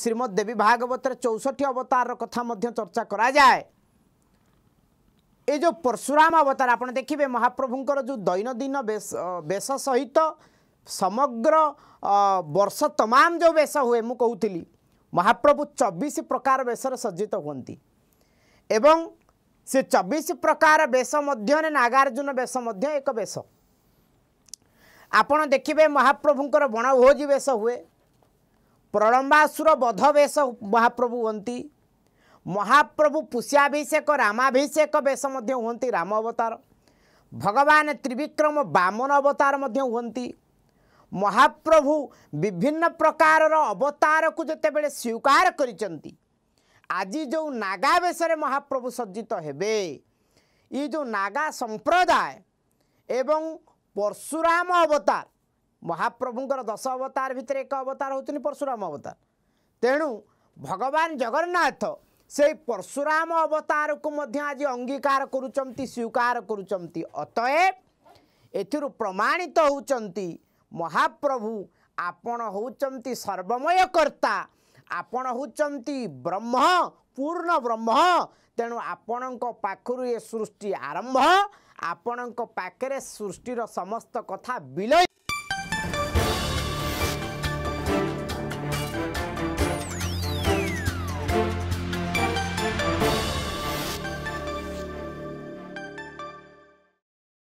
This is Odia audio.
ଶ୍ରୀମଦ ଦେବୀ ଭାଗବତରେ ଚଉଷଠି ଅବତାରର କଥା ମଧ୍ୟ ଚର୍ଚ୍ଚା କରାଯାଏ ଏ ଯେଉଁ ପର୍ଶୁରାମ ଅବତାର ଆପଣ ଦେଖିବେ ମହାପ୍ରଭୁଙ୍କର ଯେଉଁ ଦୈନନ୍ଦିନ ବେଶ ସହିତ ସମଗ୍ର ବର୍ଷ ତମାମ ଯେଉଁ ବେଶ ହୁଏ ମୁଁ କହୁଥିଲି ମହାପ୍ରଭୁ ଚବିଶ ପ୍ରକାର ବେଶରେ ସଜ୍ଜିତ ହୁଅନ୍ତି ଏବଂ ସେ ଚବିଶ ପ୍ରକାର ବେଶ ମଧ୍ୟରେ ନାଗାର୍ଜୁନ ବେଶ ମଧ୍ୟ ଏକ ବେଶ ଆପଣ ଦେଖିବେ ମହାପ୍ରଭୁଙ୍କର ବଣଭୋଜି ବେଶ ହୁଏ ପ୍ରଳମ୍ବାସୁର ବଧବେଶ ମହାପ୍ରଭୁ ହୁଅନ୍ତି ମହାପ୍ରଭୁ ପୁଷ୍ୟାଭିଷେକ ରାମାଭିଷେକ ବେଶ ମଧ୍ୟ ହୁଅନ୍ତି ରାମ ଅବତାର ଭଗବାନ ତ୍ରିବିକ୍ରମ ବାମନ ଅବତାର ମଧ୍ୟ ହୁଅନ୍ତି ମହାପ୍ରଭୁ ବିଭିନ୍ନ ପ୍ରକାରର ଅବତାରକୁ ଯେତେବେଳେ ସ୍ୱୀକାର କରିଛନ୍ତି ଆଜି ଯେଉଁ ନାଗା ବେଶରେ ମହାପ୍ରଭୁ ସଜ୍ଜିତ ହେବେ ଇଏ ଯେଉଁ ନାଗା ସମ୍ପ୍ରଦାୟ ଏବଂ ପର୍ଶୁରାମ ଅବତାର ମହାପ୍ରଭୁଙ୍କର ଦଶ ଅବତାର ଭିତରେ ଏକ ଅବତାର ହେଉଛନ୍ତି ପରଶୁରାମ ଅବତାର ତେଣୁ ଭଗବାନ ଜଗନ୍ନାଥ ସେଇ ପରଶୁରାମ ଅବତାରକୁ ମଧ୍ୟ ଆଜି ଅଙ୍ଗୀକାର କରୁଛନ୍ତି ସ୍ୱୀକାର କରୁଛନ୍ତି ଅତଏବ ଏଥିରୁ ପ୍ରମାଣିତ ହେଉଛନ୍ତି ମହାପ୍ରଭୁ ଆପଣ ହେଉଛନ୍ତି ସର୍ବମୟକର୍ତ୍ତା ଆପଣ ହେଉଛନ୍ତି ବ୍ରହ୍ମ ପୂର୍ଣ୍ଣ ବ୍ରହ୍ମ ତେଣୁ ଆପଣଙ୍କ ପାଖରୁ ଏ ସୃଷ୍ଟି ଆରମ୍ଭ ଆପଣଙ୍କ ପାଖରେ ସୃଷ୍ଟିର ସମସ୍ତ କଥା ବିଲୟ